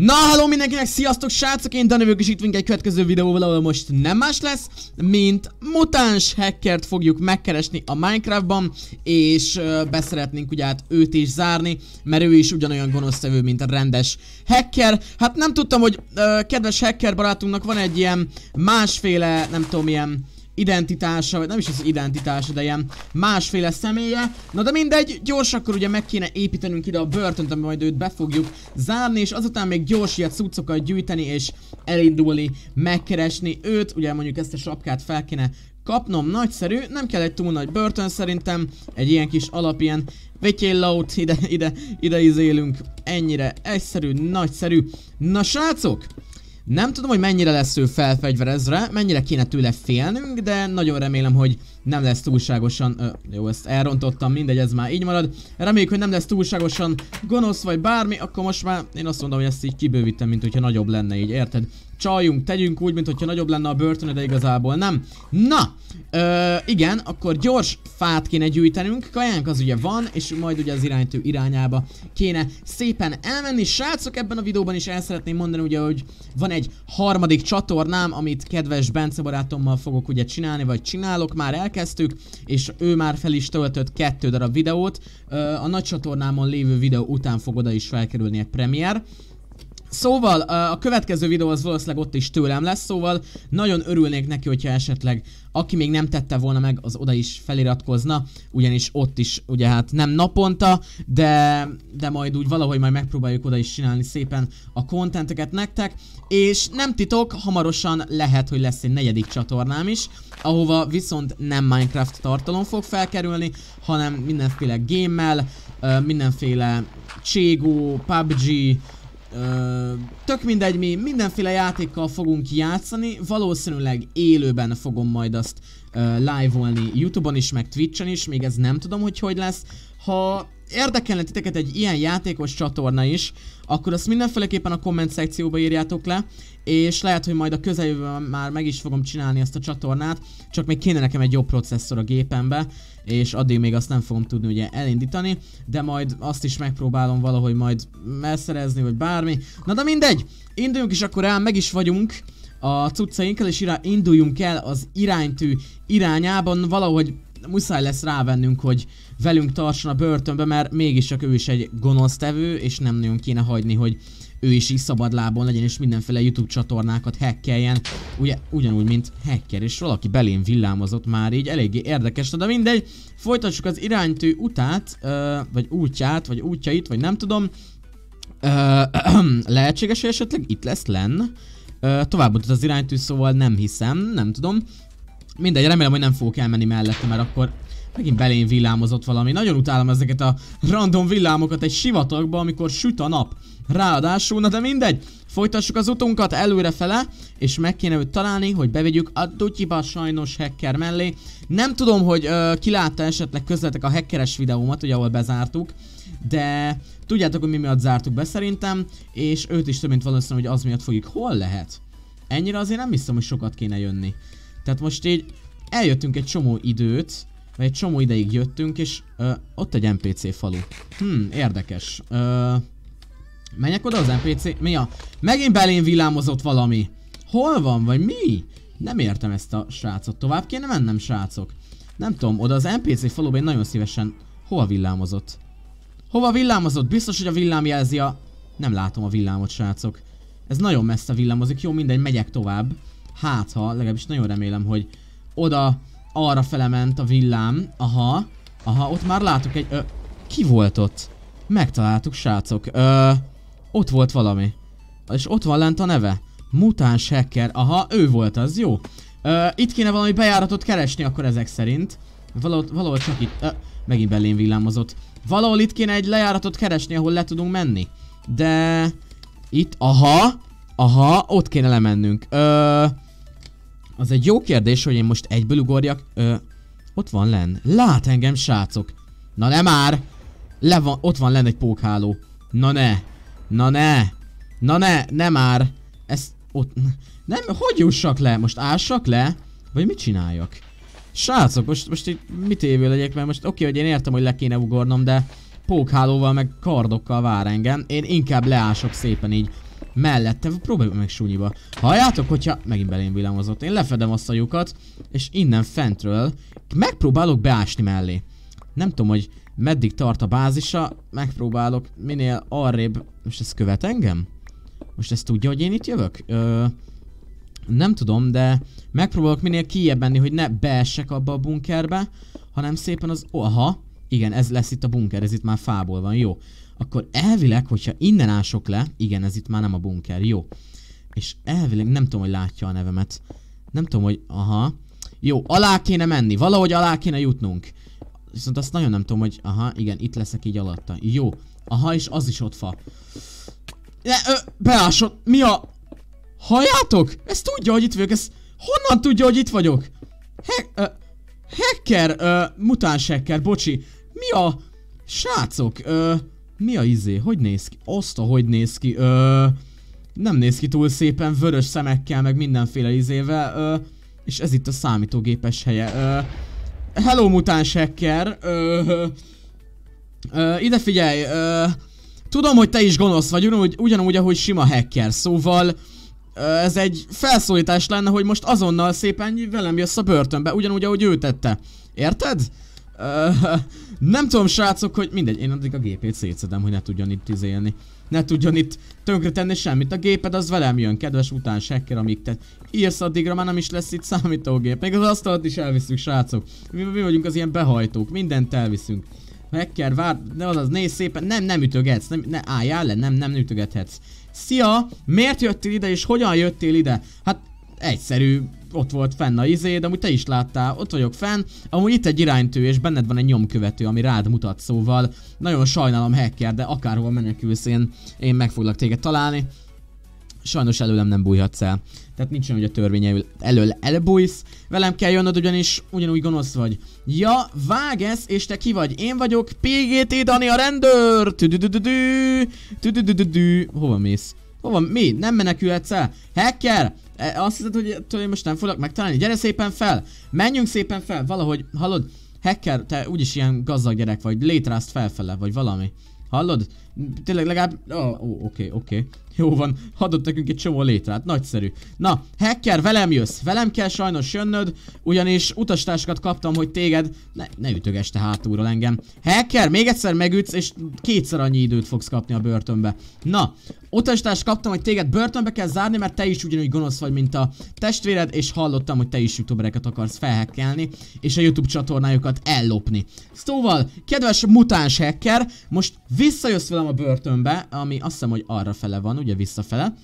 Na, halló mindenkinek, sziasztok srácok, én Danövők és itt vagyunk egy következő videóval, ahol most nem más lesz, mint mutáns hackert fogjuk megkeresni a Minecraftban, és uh, beszeretnénk ugye hát őt is zárni, mert ő is ugyanolyan gonosztevő, mint a rendes hacker. Hát nem tudtam, hogy uh, kedves hacker barátunknak van egy ilyen másféle, nem tudom, ilyen identitása, vagy nem is az identitása, de ilyen másféle személye. Na de mindegy, gyors, akkor ugye meg kéne építenünk ide a börtönt, ami majd őt be fogjuk zárni, és azután még gyors ilyet cuccokat gyűjteni, és elindulni, megkeresni őt. Ugye mondjuk ezt a sapkát fel kéne kapnom, nagyszerű, nem kell egy túl nagy börtön szerintem, egy ilyen kis alap, ilyen vetjéllót, ide, ide, ide izélünk, ennyire egyszerű, nagyszerű. Na srácok, nem tudom, hogy mennyire lesz ő felfegyverezve, mennyire kéne tőle félnünk, de nagyon remélem, hogy nem lesz túlságosan... Ö, jó, ezt elrontottam, mindegy, ez már így marad. Reméljük, hogy nem lesz túlságosan gonosz vagy bármi, akkor most már én azt mondom, hogy ezt így kibővítem, mint hogyha nagyobb lenne így, érted? Csaljunk, tegyünk úgy, mint hogyha nagyobb lenne a börtön, de igazából nem. Na, ö, igen, akkor gyors fát kéne gyűjtenünk, kajánk az ugye van, és majd ugye az iránytő irányába kéne szépen elmenni. Srácok, ebben a videóban is el szeretném mondani, ugye, hogy van egy harmadik csatornám, amit kedves Bence barátommal fogok ugye csinálni, vagy csinálok, már elkezdeni elkezdtük, és ő már fel is töltött kettő darab videót. A nagy csatornámon lévő videó után fog oda is felkerülni egy premier. Szóval a következő videó az valószínűleg ott is tőlem lesz, szóval nagyon örülnék neki, hogyha esetleg aki még nem tette volna meg, az oda is feliratkozna, ugyanis ott is, ugye hát nem naponta, de, de majd úgy valahogy majd megpróbáljuk oda is csinálni szépen a kontenteket nektek, és nem titok, hamarosan lehet, hogy lesz egy negyedik csatornám is, ahova viszont nem Minecraft tartalom fog felkerülni, hanem mindenféle gémmel, mindenféle Cségó, PUBG, Ö, tök mindegy mi, mindenféle játékkal fogunk játszani, valószínűleg élőben fogom majd azt live-olni Youtube-on is, meg Twitch-en is, még ez nem tudom, hogy hogy lesz. Ha érdekelne titeket egy ilyen játékos csatorna is, akkor azt mindenféleképpen a komment szekcióba írjátok le, és lehet, hogy majd a közeljövőben már meg is fogom csinálni ezt a csatornát, csak még kéne nekem egy jobb processzor a gépembe, és addig még azt nem fogom tudni ugye elindítani, de majd azt is megpróbálom valahogy majd megszerezni, vagy bármi. Na de mindegy, induljunk is akkor el, meg is vagyunk a cuccainkkel, és irá induljunk el az iránytű irányában, valahogy muszáj lesz rávennünk, hogy velünk tartson a börtönbe, mert mégiscsak ő is egy gonosztevő, és nem nagyon kéne hagyni, hogy ő is így szabadlábon legyen, és mindenféle YouTube csatornákat hackeljen. Ugye, ugyanúgy, mint hacker, és valaki belém villámozott már így, eléggé érdekes, de mindegy. Folytassuk az iránytű utát, ö, vagy útját, vagy útjait, vagy nem tudom. Ö, lehetséges, hogy esetleg itt lesz Len. Uh, tovább mutat az iránytű, szóval nem hiszem, nem tudom. Mindegy, remélem, hogy nem fogok elmenni mellette, mert akkor megint belén villámozott valami. Nagyon utálom ezeket a random villámokat egy sivatagba, amikor süt a nap. Ráadásul, na de mindegy, folytassuk az utunkat előrefele, és meg kéne őt találni, hogy bevegyük a dutyiba sajnos hacker mellé. Nem tudom, hogy ö, ki látta esetleg közletek a hackeres videómat, ugye ahol bezártuk, de tudjátok, hogy mi miatt zártuk be szerintem, és őt is több mint valószínű, hogy az miatt fogjuk. Hol lehet? Ennyire azért nem hiszem, hogy sokat kéne jönni. Tehát most így eljöttünk egy csomó időt, vagy egy csomó ideig jöttünk, és ö, ott egy NPC falu. Hmm, érdekes. Ö, menjek oda az NPC... Mi a? Megint belém villámozott valami. Hol van, vagy mi? Nem értem ezt a srácot. Tovább kéne mennem, srácok. Nem tudom, oda az NPC faluban én nagyon szívesen... hova villámozott? Hova villámozott? Biztos, hogy a villám jelzi a... Nem látom a villámot, srácok. Ez nagyon messze villámozik. Jó, mindegy, megyek tovább. Hát ha, legalábbis nagyon remélem, hogy oda, arra felement a villám. Aha, aha, ott már látok egy... Ö, ki volt ott? Megtaláltuk, srácok. Ö, ott volt valami. És ott van lent a neve. Mutáns hacker. Aha, ő volt az, jó. Ö, itt kéne valami bejáratot keresni akkor ezek szerint. Valahol, valahol csak itt... Ö, megint belém villámozott. Valahol itt kéne egy lejáratot keresni, ahol le tudunk menni. De... Itt, aha, aha, ott kéne lemennünk. ööö, az egy jó kérdés, hogy én most egyből ugorjak. Ö, ott van len. Lát engem, srácok. Na ne már! Le van, ott van len egy pókháló. Na ne! Na ne! Na ne! Ne már! Ez, ott... Nem, hogy jussak le? Most ássak le? Vagy mit csináljak? Srácok, most, most itt mit évő legyek, mert most oké, okay, hogy én értem, hogy le kéne ugornom, de pókhálóval meg kardokkal vár engem. Én inkább leások szépen így mellette, próbáljuk meg súnyiba. Halljátok, hogyha megint belém villámozott. Én lefedem azt a lyukat, és innen fentről megpróbálok beásni mellé. Nem tudom, hogy meddig tart a bázisa, megpróbálok minél arrébb... Most ez követ engem? Most ezt tudja, hogy én itt jövök? Ö, nem tudom, de megpróbálok minél kiebb menni, hogy ne beessek abba a bunkerbe, hanem szépen az... Oha! Igen, ez lesz itt a bunker, ez itt már fából van, jó. Akkor elvileg, hogyha innen ások le, igen, ez itt már nem a bunker, jó. És elvileg, nem tudom, hogy látja a nevemet. Nem tudom, hogy, aha. Jó, alá kéne menni, valahogy alá kéne jutnunk. Viszont azt nagyon nem tudom, hogy, aha, igen, itt leszek így alatta. Jó, aha, és az is ott fa. Ne, ö, beásod, mi a... Halljátok? Ez tudja, hogy itt vagyok, ez... Honnan tudja, hogy itt vagyok? He, ö, hacker, ö, mutáns hacker, bocsi. Mi a... Srácok, ö, mi a izé? Hogy néz ki? Azt hogy néz ki? Ö, nem néz ki túl szépen, vörös szemekkel, meg mindenféle izével. Ö, és ez itt a számítógépes helye. Ö, hello mutáns hacker. Ö, ö, ö, ide figyelj. Ö, tudom, hogy te is gonosz vagy, ugyanúgy, ugyanúgy ahogy sima hacker. Szóval ez egy felszólítás lenne, hogy most azonnal szépen velem jössz a börtönbe, ugyanúgy, ahogy ő tette. Érted? Ö, nem tudom srácok, hogy mindegy, én addig a gépét szétszedem, hogy ne tudjon itt izélni. Ne tudjon itt tönkretenni semmit, a géped az velem jön, kedves után sekker, amíg te írsz addigra már nem is lesz itt számítógép. Még az asztalt is elviszünk srácok. Mi, mi vagyunk az ilyen behajtók, mindent elviszünk. Meg kell, várd, ne az nézd szépen, nem, nem ütögetsz, nem, ne, álljál le, nem, nem ütögethetsz. Szia! Miért jöttél ide és hogyan jöttél ide? Hát egyszerű, ott volt fenn a izé, de amúgy te is láttál, ott vagyok fenn, amúgy itt egy iránytű, és benned van egy nyomkövető, ami rád mutat, szóval nagyon sajnálom hacker, de akárhol menekülsz, én, én meg foglak téged találni. Sajnos előlem nem bújhatsz el. Tehát nincs olyan, hogy a törvény elől, elől elbújsz. Velem kell jönnöd, ugyanis ugyanúgy gonosz vagy. Ja, ez, és te ki vagy? Én vagyok PGT Dani a rendőr! Tüdüdüdüdü! Tüdüdüdüdü! Hova mész? Hova? Mi? Nem menekülhetsz el? Hacker? E, azt hiszed, hogy tőle most nem fogok megtalálni? Gyere szépen fel! Menjünk szépen fel! Valahogy, hallod? Hacker, te úgyis ilyen gazdag gyerek vagy, létrázd felfele, vagy valami. Hallod? Tényleg legalább... Ó, oh, oké, okay, oké. Okay. Jó van, adott nekünk egy csomó létrát, nagyszerű. Na, hacker, velem jössz, velem kell sajnos jönnöd, ugyanis utastásokat kaptam, hogy téged... Ne, ne ütögess te hátulról engem. Hacker, még egyszer megütsz, és kétszer annyi időt fogsz kapni a börtönbe. Na, utastást kaptam, hogy téged börtönbe kell zárni, mert te is ugyanúgy gonosz vagy, mint a testvéred, és hallottam, hogy te is youtubereket akarsz felhekkelni, és a YouTube csatornájukat ellopni. Szóval, kedves mutáns hacker, most visszajössz velem a börtönbe, ami azt hiszem, hogy arra fele van, ugye visszafele.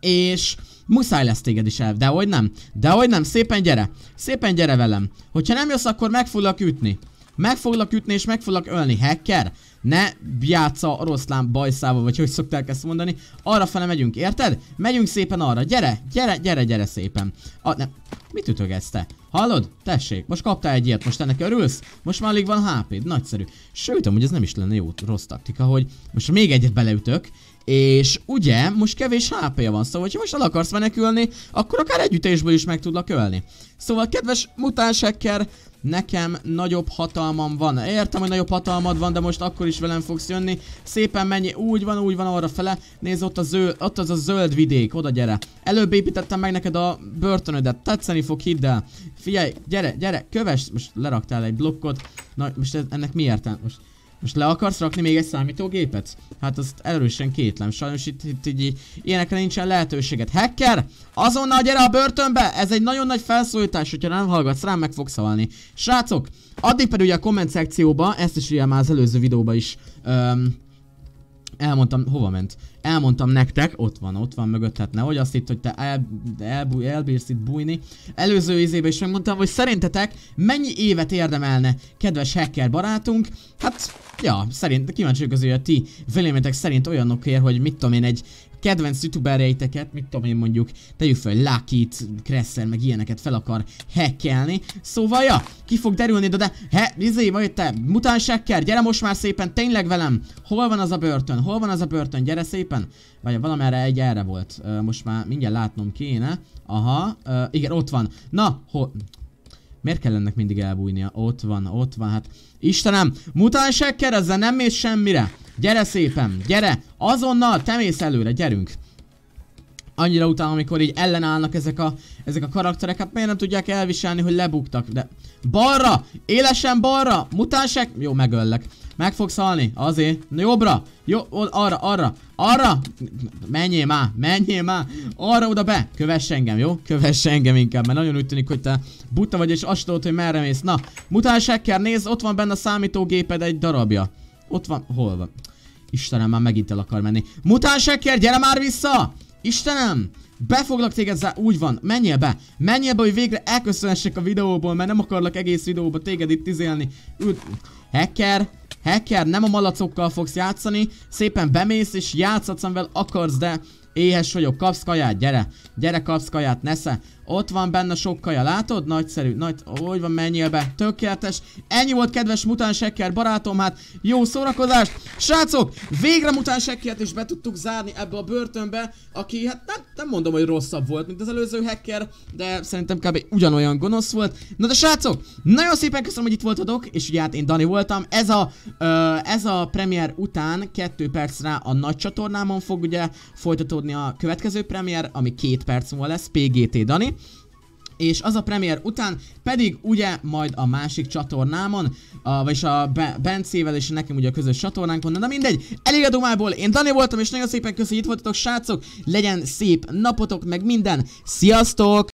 És muszáj lesz téged is el, dehogy nem, dehogy nem, szépen gyere, szépen gyere velem. Hogyha nem jössz, akkor meg foglak ütni. Meg foglak ütni és meg foglak ölni, hacker? Ne játsza oroszlán bajszával, vagy hogy szokták ezt mondani. Arra fele megyünk, érted? Megyünk szépen arra, gyere, gyere, gyere, gyere szépen. A, ne, mit ütögetsz te? Hallod? Tessék, most kaptál egy ilyet, most ennek örülsz? Most már alig van hp -d. nagyszerű. Sőt, amúgy ez nem is lenne jó, rossz taktika, hogy most még egyet beleütök, és ugye, most kevés hp van, szóval ha most el akarsz menekülni, akkor akár együttésből is meg tudlak ölni. Szóval, kedves mutánsekker, nekem nagyobb hatalmam van. Értem, hogy nagyobb hatalmad van, de most akkor is velem fogsz jönni. Szépen mennyi, úgy van, úgy van arra fele. Nézd, ott, a zöld, ott az a zöld vidék, oda gyere. Előbb építettem meg neked a börtönödet, tetszeni fog, hidd el. Figyelj, gyere, gyere, kövess Most leraktál egy blokkot. Na, most ennek mi értem? Most most le akarsz rakni még egy számítógépet? Hát azt erősen kétlem, sajnos itt, itt így, ilyenekre nincsen lehetőséget. Hacker! Azonnal gyere a börtönbe! Ez egy nagyon nagy felszólítás, hogyha nem hallgatsz rám, meg fogsz halni. Srácok, addig pedig ugye a komment szekcióba, ezt is ugye már az előző videóban is öm, Elmondtam, hova ment? Elmondtam nektek, ott van, ott van mögött, hát nehogy azt itt, hogy te el, el elbírsz itt bújni. Előző izébe is megmondtam, hogy szerintetek mennyi évet érdemelne kedves hacker barátunk? Hát, ja, szerint, kíváncsi közül, azért, hogy a ti véleményetek szerint olyanokért, hogy mit tudom én, egy kedvenc youtubereiteket, mit tudom én mondjuk, tegyük fel, Lucky-t, meg ilyeneket fel akar hackelni. Szóval, ja, ki fog derülni, de, de he, izé, vagy te, mutánsekker, gyere most már szépen, tényleg velem, hol van az a börtön, hol van az a börtön, gyere szépen. Vagy valamerre egy erre volt, uh, most már mindjárt látnom kéne. Aha, uh, igen, ott van. Na, hol... Miért kell ennek mindig elbújnia? Ott van, ott van, hát... Istenem, mutánsekker, ezzel nem mész semmire. Gyere szépen, gyere! Azonnal, te mész előre, gyerünk! Annyira utána, amikor így ellenállnak ezek a, ezek a karakterek, hát miért nem tudják elviselni, hogy lebuktak, de... Balra! Élesen balra! Mutánsek! Jó, megöllek. Meg fogsz halni, azért. Na jobbra! Jó, arra, arra, arra! Menjél már, menjél már! Arra oda be! Kövess engem, jó? Kövess engem inkább, mert nagyon úgy tűnik, hogy te buta vagy és azt tudod, hogy merre mész. Na, mutánsekker, nézd, ott van benne a számítógéped egy darabja. Ott van, hol van? Istenem, már megint el akar menni. Mutánsekker, gyere már vissza! Istenem! befoglak téged zá... Úgy van, menjél be! Menjél be, hogy végre elköszönhessek a videóból, mert nem akarlak egész videóba téged itt izélni. Üt... Hacker, hacker, nem a malacokkal fogsz játszani, szépen bemész és játszhatsz, amivel akarsz, de éhes vagyok, kapsz kaját, gyere, gyere kapsz kaját, nesze, ott van benne sok kaja, látod? Nagyszerű, nagy, hogy van, menjél be, tökéletes. Ennyi volt kedves mutánsekker barátom, hát jó szórakozást. Srácok, végre mutánsekkert is be tudtuk zárni ebbe a börtönbe, aki hát nem, nem mondom, hogy rosszabb volt, mint az előző hacker, de szerintem kb. ugyanolyan gonosz volt. Na de srácok, nagyon szépen köszönöm, hogy itt voltatok, és ugye hát én Dani voltam. Ez a, ö, ez a premier után kettő rá a nagy csatornámon fog ugye folytatódni a következő premier, ami két perc múlva lesz, PGT Dani és az a premier után pedig ugye majd a másik csatornámon, a, vagyis a Bencével és nekem ugye a közös csatornánkon, de mindegy, elég a dumából, én Dani voltam és nagyon szépen köszönjük, hogy itt voltatok srácok, legyen szép napotok, meg minden, sziasztok!